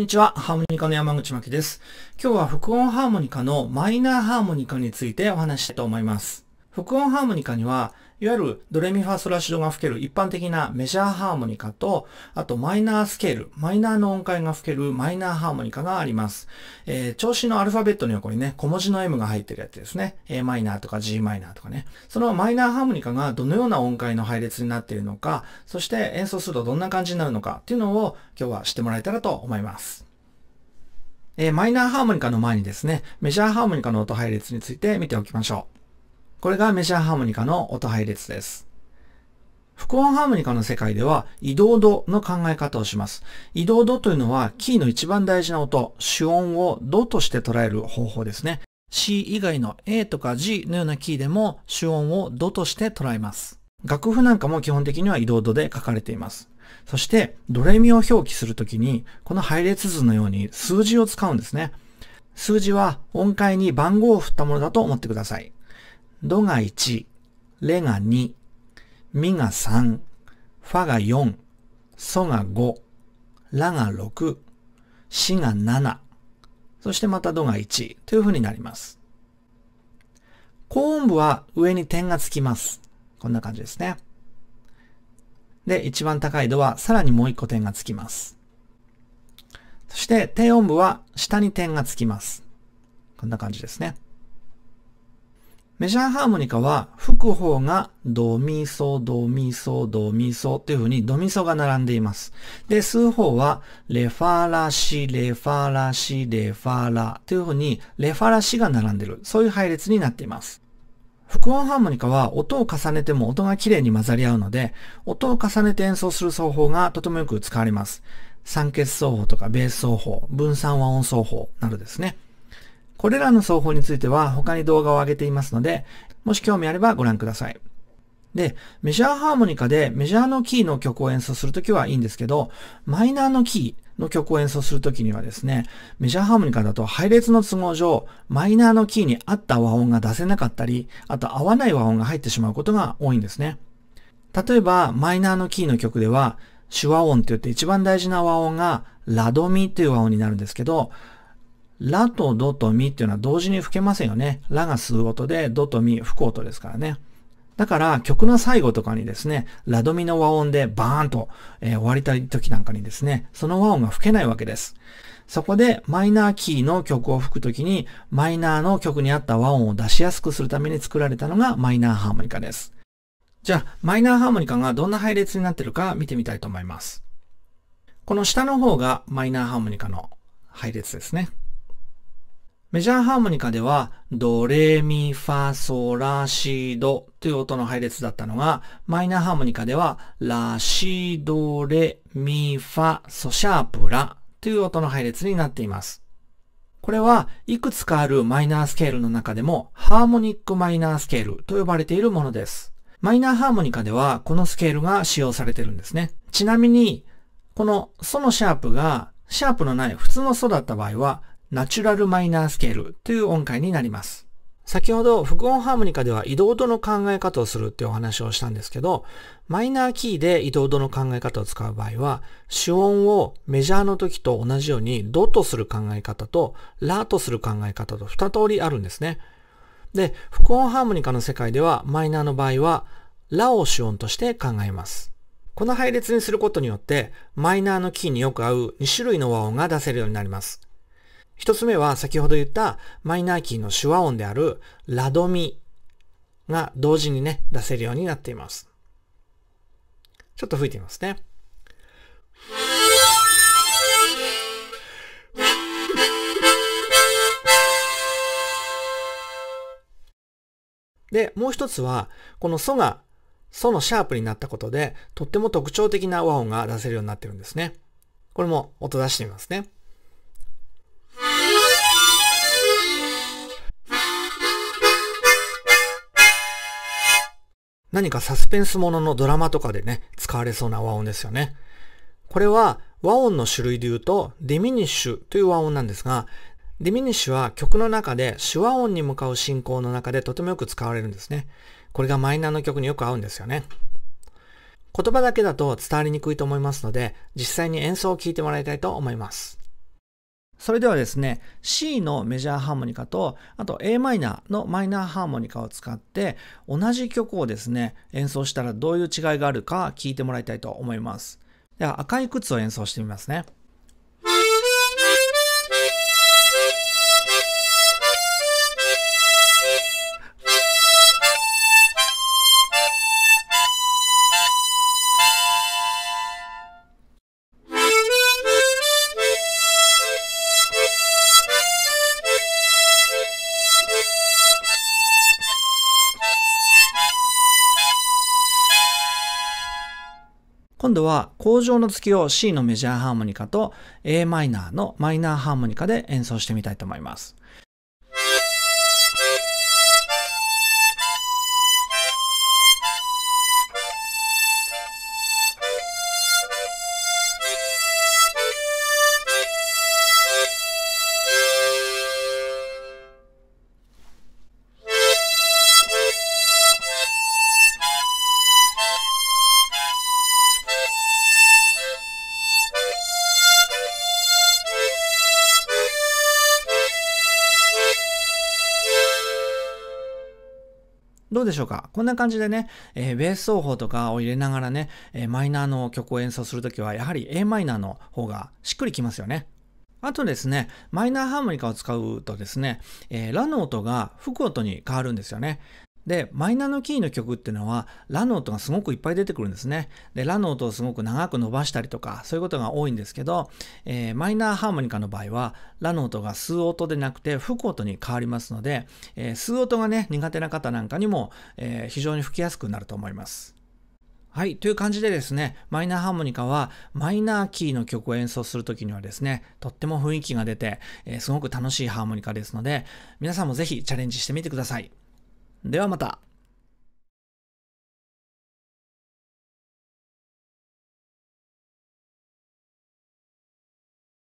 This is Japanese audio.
にちは。ハーモニカの山口真です。今日は副音ハーモニカのマイナーハーモニカについてお話したいと思います。副音ハーモニカにはいわゆるドレミファソラシドが吹ける一般的なメジャーハーモニカと、あとマイナースケール、マイナーの音階が吹けるマイナーハーモニカがあります。えー、調子のアルファベットの横にね、小文字の M が入ってるやつですね。A マイナーとか G マイナーとかね。そのマイナーハーモニカがどのような音階の配列になっているのか、そして演奏するとどんな感じになるのかっていうのを今日は知ってもらえたらと思います。えー、マイナーハーモニカの前にですね、メジャーハーモニカの音配列について見ておきましょう。これがメジャーハーモニカの音配列です。副音ハーモニカの世界では移動度の考え方をします。移動度というのはキーの一番大事な音、主音を度として捉える方法ですね。C 以外の A とか G のようなキーでも主音を度として捉えます。楽譜なんかも基本的には移動度で書かれています。そしてドレミを表記するときにこの配列図のように数字を使うんですね。数字は音階に番号を振ったものだと思ってください。ドが1、レが2、ミが3、ファが4、ソが5、ラが6、シが7、そしてまたドが1という風になります。高音部は上に点がつきます。こんな感じですね。で、一番高い度はさらにもう一個点がつきます。そして低音部は下に点がつきます。こんな感じですね。メジャーハーモニカは吹く方がドミソ、ドミソ、ドミソっていう風にドミソが並んでいます。で、数方はレファラシ、レファラシ、レファラという風にレファラシが並んでる。そういう配列になっています。副音ハーモニカは音を重ねても音が綺麗に混ざり合うので、音を重ねて演奏する奏法がとてもよく使われます。三欠奏法とかベース奏法、分散和音奏法などですね。これらの奏法については他に動画を上げていますので、もし興味あればご覧ください。で、メジャーハーモニカでメジャーのキーの曲を演奏するときはいいんですけど、マイナーのキーの曲を演奏するときにはですね、メジャーハーモニカだと配列の都合上、マイナーのキーに合った和音が出せなかったり、あと合わない和音が入ってしまうことが多いんですね。例えば、マイナーのキーの曲では、手話音って言って一番大事な和音がラドミという和音になるんですけど、ラとドとミっていうのは同時に吹けませんよね。ラが吸う音で、ドとミ吹く音ですからね。だから曲の最後とかにですね、ラドミの和音でバーンと、えー、終わりたい時なんかにですね、その和音が吹けないわけです。そこでマイナーキーの曲を吹く時に、マイナーの曲に合った和音を出しやすくするために作られたのがマイナーハーモニカです。じゃあ、マイナーハーモニカがどんな配列になってるか見てみたいと思います。この下の方がマイナーハーモニカの配列ですね。メジャーハーモニカでは、ドレミファソラシドという音の配列だったのが、マイナーハーモニカでは、ラシドレミファソシャープラという音の配列になっています。これはいくつかあるマイナースケールの中でもハーモニックマイナースケールと呼ばれているものです。マイナーハーモニカではこのスケールが使用されてるんですね。ちなみに、このソのシャープがシャープのない普通のソだった場合はナチュラルマイナースケールという音階になります。先ほど副音ハーモニカでは移動度の考え方をするってお話をしたんですけど、マイナーキーで移動度の考え方を使う場合は、主音をメジャーの時と同じようにドとする考え方とラとする考え方と2通りあるんですね。で、副音ハーモニカの世界ではマイナーの場合は、ラを主音として考えます。この配列にすることによって、マイナーのキーによく合う2種類の和音が出せるようになります。一つ目は先ほど言ったマイナーキーの手話音であるラドミが同時にね、出せるようになっています。ちょっと吹いてみますね。で、もう一つは、このソが、ソのシャープになったことで、とっても特徴的な和音が出せるようになってるんですね。これも音出してみますね。何かサスペンスもののドラマとかでね、使われそうな和音ですよね。これは和音の種類で言うと、ディミニッシュという和音なんですが、ディミニッシュは曲の中で手話音に向かう進行の中でとてもよく使われるんですね。これがマイナーの曲によく合うんですよね。言葉だけだと伝わりにくいと思いますので、実際に演奏を聴いてもらいたいと思います。それではですね、C のメジャーハーモニカと、あと a マイナーのマイナーハーモニカを使って、同じ曲をですね、演奏したらどういう違いがあるか聞いてもらいたいと思います。では、赤い靴を演奏してみますね。今度は工場の月を C のメジャーハーモニカと a マイナーのマイナーハーモニカで演奏してみたいと思います。どうでしょうかこんな感じでね、えー、ベース奏法とかを入れながらね、えー、マイナーの曲を演奏するときは、やはり a マイナーの方がしっくりきますよね。あとですね、マイナーハーモニカを使うとですね、えー、ラの音が副音に変わるんですよね。で、マイナーのキーの曲っていうのは、ラの音がすごくいっぱい出てくるんですね。で、ラの音をすごく長く伸ばしたりとか、そういうことが多いんですけど、えー、マイナーハーモニカの場合は、ラの音が数音でなくて、く音に変わりますので、えー、数音がね、苦手な方なんかにも、えー、非常に吹きやすくなると思います。はい。という感じでですね、マイナーハーモニカは、マイナーキーの曲を演奏するときにはですね、とっても雰囲気が出て、えすごく楽しいハーモニカですので、皆さんもぜひチャレンジしてみてください。ではまた。